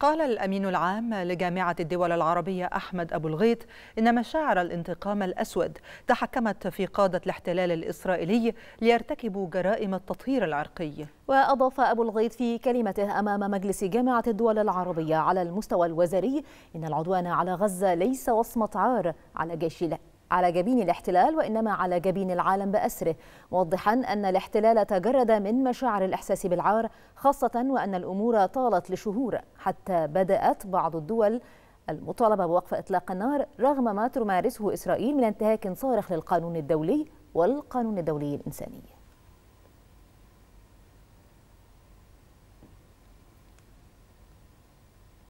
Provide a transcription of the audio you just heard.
قال الأمين العام لجامعة الدول العربية أحمد أبو الغيط إن مشاعر الانتقام الأسود تحكمت في قادة الاحتلال الإسرائيلي ليرتكبوا جرائم التطهير العرقي وأضاف أبو الغيط في كلمته أمام مجلس جامعة الدول العربية على المستوى الوزاري إن العدوان على غزة ليس وصمة عار على جيش على جبين الاحتلال وإنما على جبين العالم بأسره موضحا أن الاحتلال تجرد من مشاعر الإحساس بالعار خاصة وأن الأمور طالت لشهور حتى بدأت بعض الدول المطالبة بوقف إطلاق النار رغم ما تمارسه إسرائيل من انتهاك صارخ للقانون الدولي والقانون الدولي الإنساني